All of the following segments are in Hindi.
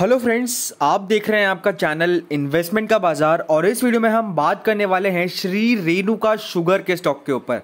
हेलो फ्रेंड्स आप देख रहे हैं आपका चैनल इन्वेस्टमेंट का बाजार और इस वीडियो में हम बात करने वाले हैं श्री रेणुका शुगर के स्टॉक के ऊपर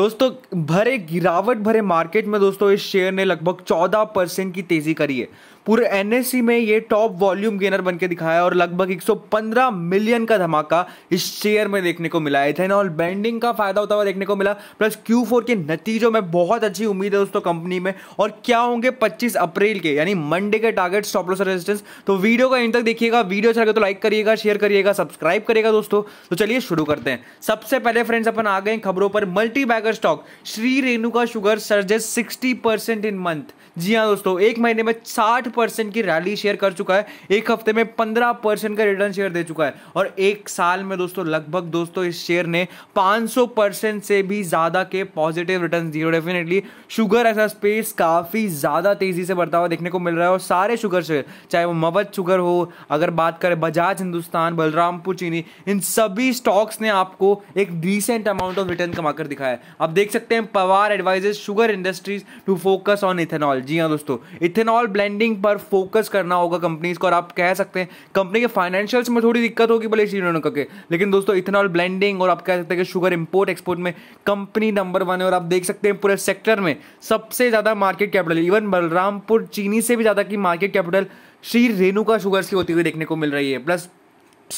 दोस्तों भरे गिरावट भरे मार्केट में दोस्तों इस शेयर ने लगभग 14 परसेंट की तेजी करी है पूरे एनएससी में ये टॉप वॉल्यूम गेनर बनकर दिखाया और लगभग 115 मिलियन का धमाका इस शेयर में देखने को मिला इथेनॉल बैंडिंग का फायदा होता हुआ देखने को मिला प्लस क्यू के नतीजों में बहुत अच्छी उम्मीद है दोस्तों कंपनी में और क्या होंगे पच्चीस अप्रैल के यानी मंडे के टारगेट स्टॉप लॉस रेजिस्टेंस तो वीडियो का इन तक देखिएगा वीडियो अच्छा लगे तो लाइक करिएगा शेयर करिएगा सब्सक्राइब करिएगा दोस्तों तो चलिए शुरू करते हैं सबसे पहले फ्रेंड्स अपन आ गए खबरों पर multi bagger stock Shri Renuka sugar surges 60 percent in month जी हाँ दोस्तों एक महीने में 60 परसेंट की रैली शेयर कर चुका है एक हफ्ते में पंद्रह परसेंट का रिटर्न शेयर दे चुका है और एक साल में दोस्तों लगभग दोस्तों इस शेयर ने पांच सौ परसेंट से भी ज़्यादा के पॉजिटिव रिटर्न दिए डेफिनेटली शुगर ऐसा स्पेस काफ़ी ज़्यादा तेज़ी से बढ़ता हुआ देखने को मिल रहा है और सारे शुगर शेयर चाहे वो मवध शुगर हो अगर बात करें बजाज हिंदुस्तान बलरामपुर चीनी इन सभी स्टॉक्स ने आपको एक डिसेंट अमाउंट ऑफ रिटर्न कमाकर दिखाया है आप देख सकते हैं Pawar advises sugar industries to focus on ethanol जी हाँ दोस्तों इथेनॉल ब्लेंडिंग पर फोकस करना होगा कंपनीज को और आप कह सकते हैं कंपनी के फाइनेंशियल्स में थोड़ी दिक्कत होगी भले इसी उन्होंने करके लेकिन दोस्तों इथेनॉल ब्लेंडिंग और आप कह सकते हैं कि शुगर इंपोर्ट एक्सपोर्ट में कंपनी नंबर वन है और आप देख सकते हैं पूरे सेक्टर में सबसे ज़्यादा मार्केट कैपिटल इवन बलरामपुर चीनी से भी ज़्यादा की market capital Shri Renuka sugars की होती हुई देखने को मिल रही है plus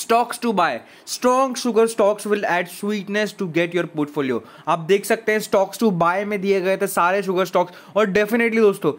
stocks to buy strong sugar stocks will add sweetness to get your portfolio आप देख सकते हैं स्टॉक्स टू बाय में दिए गए थे सारे शुगर स्टॉक्स और डेफिनेटली दोस्तों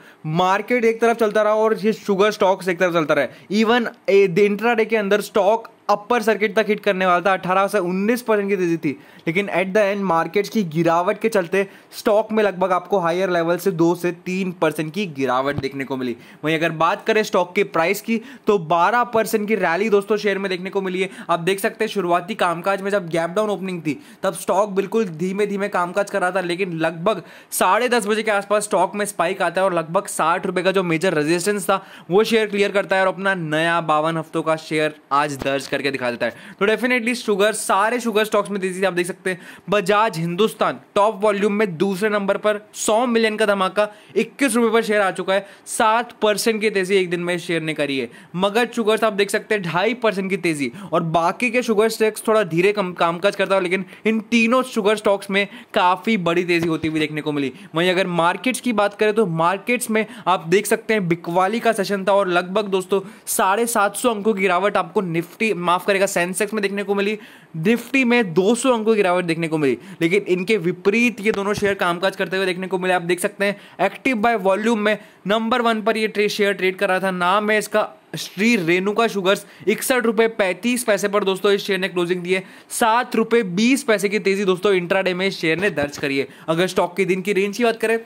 मार्केट एक तरफ चलता रहा और ये शुगर स्टॉक्स एक तरफ चलता रहा इवन डे के अंदर स्टॉक अपर सर्किट तक हिट करने वाला था अठारह से उन्नीस परसेंट की तेजी थी लेकिन एट द एंड मार्केट्स की गिरावट के चलते स्टॉक में लगभग आपको हायर लेवल से दो से तीन परसेंट की गिरावट देखने को मिली वहीं अगर बात करें स्टॉक के प्राइस की तो बारह परसेंट की रैली दोस्तों शेयर में देखने को मिली है आप देख सकते हैं शुरुआती कामकाज में जब गैप डाउन ओपनिंग थी तब स्टॉक बिल्कुल धीमे धीमे कामकाज कर रहा था लेकिन लगभग साढ़े दस बजे के आसपास स्टॉक में स्पाइक आता है और लगभग साठ रुपये का जो मेजर रेजिस्टेंस था वो शेयर क्लियर करता है और अपना नया बावन हफ्तों का शेयर आज दर्ज करके दिखा देता है तो डेफिनेटली शुगर सारे शुगर स्टॉक्स में तेजी से आप देख सकते हैं बजाज हिंदुस्तान टॉप वॉल्यूम में दूसरे नंबर पर सौ मिलियन का धमाका इक्कीस रुपये पर शेयर आ चुका है सात परसेंट की तेजी एक दिन में शेयर ने करी है मगर शुगर आप देख सकते हैं ढाई परसेंट की तेजी और बाकी के शुगर स्टॉक्स थोड़ा धीरे कामकाज करता है लेकिन इन तीनों शुगर स्टॉक्स में काफ़ी बड़ी तेजी होती हुई देखने को मिली वहीं अगर मार्केट्स की बात करें तो मार्केट्स में आप देख सकते हैं बिकवाली का सेशन था और लगभग दोस्तों साढ़े सात सौ अंकों की गिरावट आपको निफ्टी माफ करेगा सेंसेक्स में देखने को मिली निफ्टी में 200 अंकों की गिरावट देखने को मिली लेकिन इनके विपरीत ये दोनों शेयर कामकाज करते हुए देखने को मिले आप देख सकते हैं एक्टिव बाय वॉल्यूम में नंबर वन पर ये ट्रेड शेयर ट्रेड कर रहा था नाम है इसका श्री रेणुका शुगर्स इकसठ रुपये पैंतीस पैसे पर दोस्तों इस शेयर ने क्लोजिंग दिए सात रुपये बीस पैसे की तेजी दोस्तों इंट्राडे में इस शेयर ने दर्ज करी है अगर स्टॉक के दिन की रेंज की बात करें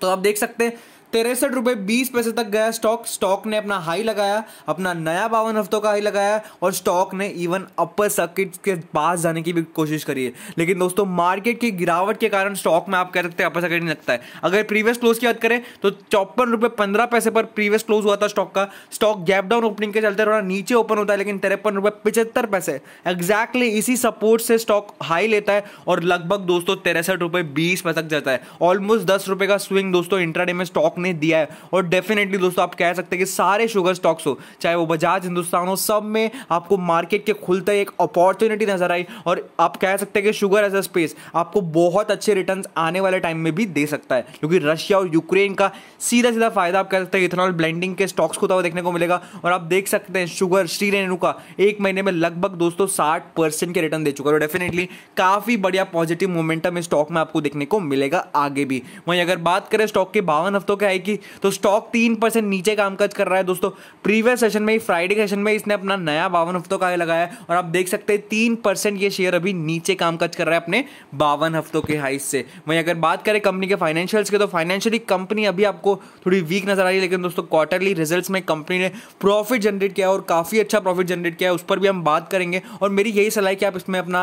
तो आप देख सकते हैं तिरसठ रुपए बीस पैसे तक गया स्टॉक स्टॉक ने अपना हाई लगाया अपना नया बावन हफ्तों का हाई लगाया और स्टॉक ने इवन अपर सर्किट के पास जाने की भी कोशिश करी है लेकिन दोस्तों मार्केट की गिरावट के कारण स्टॉक में आप कह सकते हैं अपर सर्किट नहीं लगता है अगर प्रीवियस क्लोज की बात करें तो चौपन रुपए पंद्रह पैसे पर प्रीवियस क्लोज हुआ था स्टॉक का स्टॉक गैप डाउन ओपनिंग के चलते थोड़ा नीचे ओपन होता है लेकिन तिरपन रुपए पिछहत्तर पैसे एग्जैक्टली इसी सपोर्ट से स्टॉक हाई लेता है और लगभग दोस्तों तिरसठ रुपए बीस पैसे तक जाता है ऑलमोस्ट दस रुपए का स्विंग दोस्तों इंट्राडे में स्टॉक ने दिया है और डेफिनेटली दोस्तों आप कह सकते हैं कि सारे शुगर स्टॉक्स हो चाहे वो बजाज हिंदुस्तान हो सब में आपको मार्केट के खुलते एक अपॉर्चुनिटी नजर आई और आप कह सकते हैं कि शुगर एज अ स्पेस आपको बहुत अच्छे रिटर्न आने वाले टाइम में भी दे सकता है क्योंकि रशिया और यूक्रेन का सीधा सीधा फायदा आप कह सकते हैं इथेनॉल ब्लेंडिंग के स्टॉक्स को तो देखने को मिलेगा और आप देख सकते हैं शुगर श्री रेणु का एक महीने में लगभग दोस्तों साठ परसेंट के रिटर्न दे चुका है डेफिनेटली काफ़ी बढ़िया पॉजिटिव मोमेंटम इस स्टॉक में आपको देखने को मिलेगा आगे भी वहीं अगर बात करें स्टॉक के बावन हफ्तों के चुका है कि तो स्टॉक तीन परसेंट नीचे कामकाज कर रहा है दोस्तों प्रीवियस सेशन में ही फ्राइडे सेशन में इसने अपना नया बावन हफ्तों का लगाया और आप देख सकते हैं तीन परसेंट ये शेयर अभी नीचे कामकाज कर रहा है अपने बावन हफ्तों के हाइस से वहीं अगर बात करें कंपनी के फाइनेंशियल्स के तो फाइनेंशियली कंपनी अभी आपको थोड़ी वीक नजर आ रही है लेकिन दोस्तों क्वार्टरली रिजल्ट में कंपनी ने प्रॉफिट जनरेट किया और काफ़ी अच्छा प्रॉफिट जनरेट किया है उस पर भी हम बात करेंगे और मेरी यही सलाह है कि आप इसमें अपना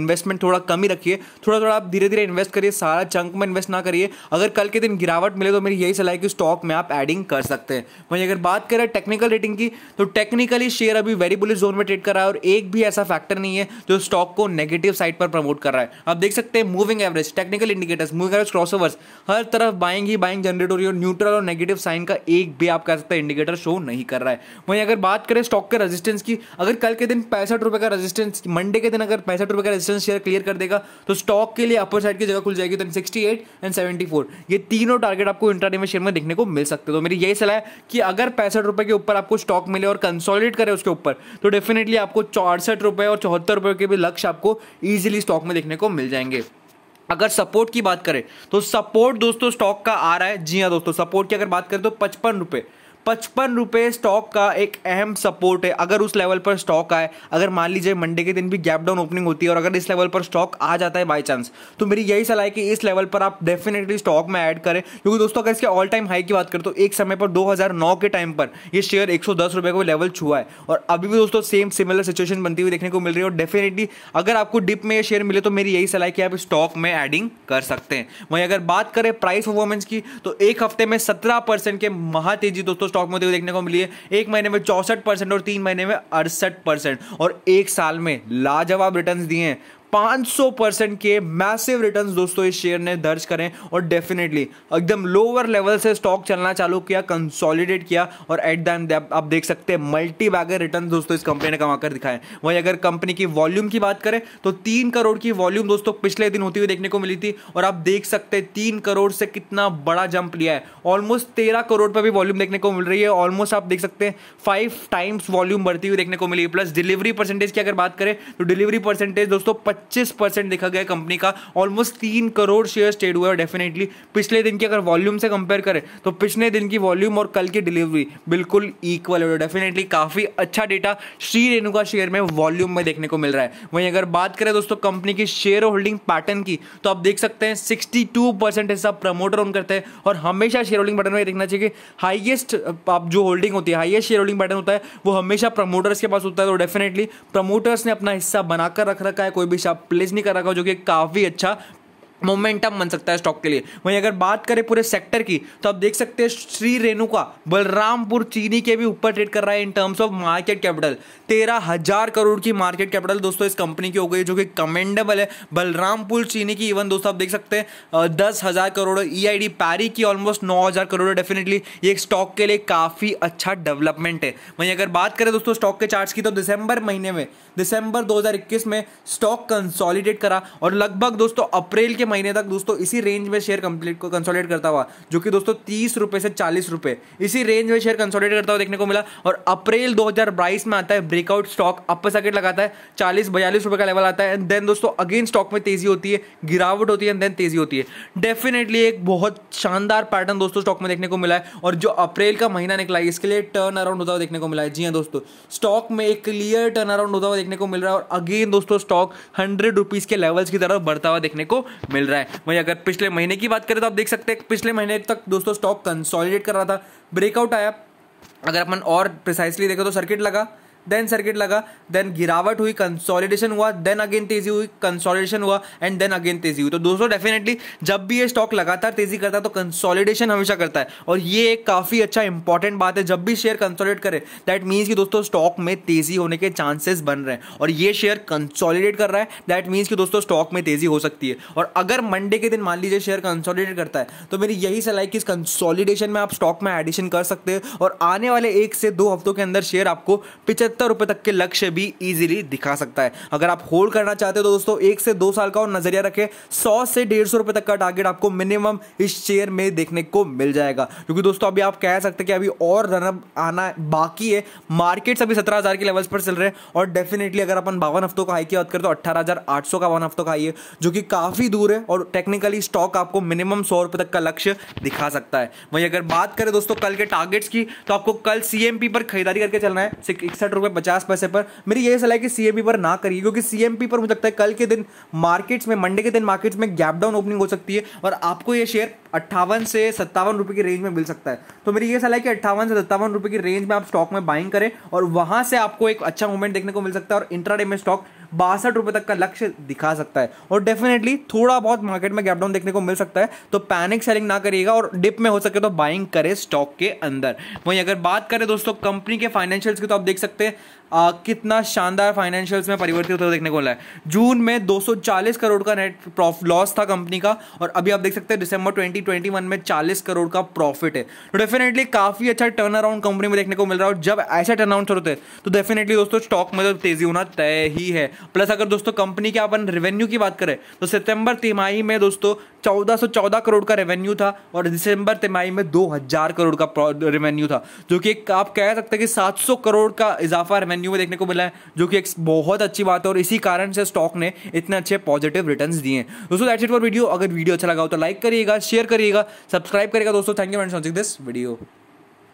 इन्वेस्टमेंट थोड़ा कम ही रखिए थोड़ा थोड़ा आप धीरे धीरे इन्वेस्ट करिए सारा चंक में इन्वेस्ट ना करिए अगर कल के दिन गिरावट मिले तो मेरी यही चला है स्टॉक में आप एडिंग कर सकते हैं वहीं अगर बात करें टेक्निकल रेटिंग की तो टेक्निकली शेयर अभी वेरी बुलिस जोन में ट्रेड कर रहा है और एक भी ऐसा फैक्टर नहीं है जो स्टॉक को नेगेटिव साइड पर प्रमोट कर रहा है आप देख सकते हैं moving average technical indicators moving average crossovers हर तरफ बाइंग ही बाइंग जनरेट हो रही है न्यूट्रल और नेगेटिव साइन का एक भी आप कह सकते हैं इंडिकेटर शो नहीं कर रहा है वहीं अगर बात करें स्टॉक के रेजिस्टेंस की अगर कल के दिन पैंसठ रुपये का रेजिस्टेंस मंडे के दिन अगर पैंसठ रुपये का रेजिस्टेंस शेयर क्लियर कर देगा तो स्टॉक के लिए अपर साइड की जगह खुल जाएगी तो sixty eight and seventy four ये तीनों टारगेट आपको इंटरनेट में शेयर में देखने को मिल सकते हैं तो मेरी यही सलाह है कि अगर पैंसठ रुपए के ऊपर आपको स्टॉक मिले और कंसोलिडेट करे उसके ऊपर तो डेफिनेटली आपको चौसठ रुपए और चौहत्तर रुपए के भी लक्ष्य आपको ईजिली स्टॉक में देखने को मिल जाएंगे अगर सपोर्ट की बात करें तो सपोर्ट दोस्तों स्टॉक का आ रहा है जी हाँ दोस्तों सपोर्ट की अगर बात करें तो पचपन रुपये पचपन रुपये स्टॉक का एक अहम सपोर्ट है अगर उस लेवल पर स्टॉक आए अगर मान लीजिए मंडे के दिन भी गैप डाउन ओपनिंग होती है और अगर इस लेवल पर स्टॉक आ जाता है बाई चांस तो मेरी यही सलाह है कि इस लेवल पर आप डेफिनेटली स्टॉक में ऐड करें क्योंकि दोस्तों अगर इसके ऑल टाइम हाई की बात करें तो एक समय पर दो के टाइम पर ये शेयर एक रुपए का लेवल छुआ है और अभी भी दोस्तों सेम सिमिलर सिचुएशन बनती हुई देखने को मिल रही है और डेफिनेटली अगर आपको डिप में ये शेयर मिले तो मेरी यही सलाह है कि आप स्टॉक में एडिंग कर सकते हैं वहीं अगर बात करें प्राइस परफॉर्मेंस की तो एक हफ्ते में सत्रह के महा तेजी दोस्तों स्टॉक में देखने को मिली है एक महीने में चौसठ और तीन महीने में अड़सठ और एक साल में लाजवाब रिटर्न दिए हैं 500 परसेंट के मैसिव रिटर्न दोस्तों इस शेयर ने दर्ज करें और डेफिनेटली एकदम लोअर लेवल से स्टॉक चलना चालू किया कंसोलिडेट किया और एट द एंड आप देख सकते हैं मल्टी बैगर रिटर्न दोस्तों इस कंपनी ने कमाकर दिखाए वही अगर कंपनी की वॉल्यूम की बात करें तो तीन करोड़ की वॉल्यूम दोस्तों पिछले दिन होती हुई देखने को मिली थी और आप देख सकते हैं तीन करोड़ से कितना बड़ा जंप लिया है ऑलमोस्ट तेरह करोड़ पर भी वॉल्यूम देखने को मिल रही है ऑलमोस्ट आप देख सकते हैं फाइव टाइम्स वॉल्यूम बढ़ती हुई देखने को मिली प्लस डिलीवरी परसेंटेज की अगर बात करें तो डिलीवरी परसेंटेज दोस्तों पच्चीस परसेंट देखा गया कंपनी का ऑलमोस्ट तीन करोड़ शेयर ट्रेड हुआ है डेफिनेटली पिछले दिन की अगर वॉल्यूम से कंपेयर करें तो पिछले दिन की वॉल्यूम और कल की डिलीवरी बिल्कुल इक्वल है डेफिनेटली काफ़ी अच्छा डेटा श्री रेणुका शेयर में वॉल्यूम में देखने को मिल रहा है वहीं अगर बात करें दोस्तों कंपनी की शेयर होल्डिंग पैटर्न की तो आप देख सकते हैं सिक्सटी टू परसेंट हिस्सा प्रमोटर ऑन करते हैं और हमेशा शेयर होल्डिंग पैटर्न में देखना चाहिए हाइएस्ट आप जो होल्डिंग होती है हाइएस्ट शेयर होल्डिंग पैटर्न होता है वो हमेशा प्रमोटर्स के पास होता है तो डेफिनेटली प्रमोटर्स ने अपना हिस्सा बनाकर रख रखा है कोई भी का प्लेस नहीं कर रखा जो कि काफ़ी अच्छा मोमेंटम बन सकता है स्टॉक के लिए वहीं अगर बात करें पूरे सेक्टर की तो आप देख सकते हैं श्री रेणुका बलरामपुर चीनी के भी ऊपर ट्रेड कर रहा है in terms of market capital तेरह हजार करोड़ की मार्केट कैपिटल दोस्तों इस कंपनी की हो गई जो कि कमेंडेबल है बलरामपुर चीनी की इवन दोस्तों आप देख सकते हैं दस हजार करोड़ ई आई डी पैरी की ऑलमोस्ट नौ हजार करोड़ डेफिनेटली ये स्टॉक के लिए काफ़ी अच्छा डेवलपमेंट है वहीं अगर बात करें दोस्तों स्टॉक के चार्ट की तो दिसंबर महीने में दिसंबर दो में स्टॉक कंसोलिडेट करा और लगभग दोस्तों अप्रैल के महीने तक दोस्तों इसी रेंज में शेयर कंप्लीट को कंसोलिडेट करता हुआ जो कि दोस्तों तीस रुपये से चालीस रुपये इसी रेंज में शेयर कंसोलिडेट करता हुआ देखने को मिला और अप्रैल दो में आता है ब्रेकआउट स्टॉक अपर सर्किट लगाता है चालीस बयालीस रुपये का लेवल आता है एंड देन दोस्तों अगेन स्टॉक में तेजी होती है गिरावट होती है एंड देन तेजी होती है डेफिनेटली एक बहुत शानदार पैटर्न दोस्तों स्टॉक में देखने को मिला है और जो अप्रैल का महीना निकला है इसके लिए टर्न अराउंड होता हुआ देखने को मिला है जी हाँ दोस्तों स्टॉक में एक क्लियर टर्न अराउंड होता हुआ देखने को मिल रहा है और अगेन दोस्तों स्टॉक हंड्रेड रुपीज़ के लेवल्स की तरफ बढ़ता हुआ देखने को मिल मिल रहा है वहीं अगर पिछले महीने की बात करें तो आप देख सकते हैं पिछले महीने तक दोस्तों स्टॉक कंसॉलिडेट कर रहा था ब्रेकआउट आया अगर अपन और प्रिसाइसली देखें तो सर्किट लगा देन सर्किट लगा देन गिरावट हुई कंसोलिडेशन हुआ देन अगेन तेजी हुई कंसोलिडेशन हुआ एंड देन अगेन तेजी हुई तो दोस्तों डेफिनेटली जब भी ये स्टॉक लगातार तेजी करता है तो कंसोलिडेशन हमेशा करता है और ये एक काफ़ी अच्छा इंपॉर्टेंट बात है जब भी शेयर कंसोलिडेट करे दैट मीन्स कि दोस्तों स्टॉक में तेजी होने के चांसेस बन रहे हैं और ये शेयर कंसोलिडेट कर रहा है दैट मीन्स कि दोस्तों स्टॉक में तेजी हो सकती है और अगर मंडे के दिन मान लीजिए शेयर कंसोलिडेट करता है तो मेरी यही सलाह कि इस कंसोलिडेशन में आप स्टॉक में एडिशन कर सकते हैं और आने वाले एक से दो हफ्तों के अंदर शेयर आपको पिचहत्तर पचहत्तर रुपए तक के लक्ष्य भी इजीली दिखा सकता है अगर आप होल्ड करना चाहते हो तो दोस्तों एक से दो साल का और नजरिया रखें सौ से डेढ़ सौ रुपए तक का टारगेट आपको मिनिमम इस शेयर में देखने को मिल जाएगा क्योंकि दोस्तों अभी आप कह सकते हैं कि अभी और रनअप आना बाकी है मार्केट अभी सत्रह हज़ार के लेवल्स पर चल रहे हैं और डेफिनेटली अगर अपन बावन हफ्तों का हाई की बात करें तो अट्ठारह का बावन हफ्तों का हाई है जो कि काफ़ी दूर है और टेक्निकली स्टॉक आपको मिनिमम सौ रुपए तक का लक्ष्य दिखा सकता है वही अगर बात करें दोस्तों कल के टारगेट्स की तो आपको कल सीएमपी पर खरीदारी करके चलना है इकसठ रुपये पचास पैसे पर मेरी यही सलाह है कि सी पर ना करिए क्योंकि सी पर मुझे लगता है कल के दिन मार्केट्स में मंडे के दिन मार्केट्स में गैप डाउन ओपनिंग हो सकती है और आपको ये शेयर अट्ठावन से सत्तावन रुपये की रेंज में मिल सकता है तो मेरी ये सलाह है कि अट्ठावन से सत्तावन रुपये की रेंज में आप स्टॉक में बाइंग करें और वहाँ से आपको एक अच्छा मूवमेंट देखने को मिल सकता है और इंट्राडे में स्टॉक बासठ रुपए तक का लक्ष्य दिखा सकता है और डेफिनेटली थोड़ा बहुत मार्केट में गैपडाउन देखने को मिल सकता है तो पैनिक सेलिंग ना करिएगा और डिप में हो सके तो बाइंग करें स्टॉक के अंदर वहीं अगर बात करें दोस्तों कंपनी के फाइनेंशियल्स की तो आप देख सकते हैं आ, कितना शानदार फाइनेंशियल्स में परिवर्तित होता देखने को मिला है जून में 240 करोड़ का नेट प्रॉफिट लॉस था कंपनी का और अभी आप देख सकते हैं दिसंबर 2021 में 40 करोड़ का प्रॉफिट है तो डेफिनेटली काफ़ी अच्छा टर्न अराउंड कंपनी में देखने को मिल रहा है और जब ऐसे टर्न अराउंड होते हैं तो डेफिनेटली दोस्तों स्टॉक में तो तेज़ी होना तय ही है प्लस अगर दोस्तों कंपनी के अपन रेवेन्यू की बात करें तो सितंबर तिमाही में दोस्तों चौदह करोड़ का रेवेन्यू था और दिसंबर तिमाही में दो करोड़ का रेवेन्यू था जो कि आप कह सकते हैं कि सात करोड़ का इजाफा रेवेन्यू रेवेन्यू में देखने को मिला है जो कि एक बहुत अच्छी बात है और इसी कारण से स्टॉक ने इतने अच्छे पॉजिटिव रिटर्न दिए दोस्तों दैट्स इट फॉर वीडियो अगर वीडियो अच्छा लगा हो तो लाइक करिएगा शेयर करिएगा सब्सक्राइब करिएगा दोस्तों thank you friends watching this video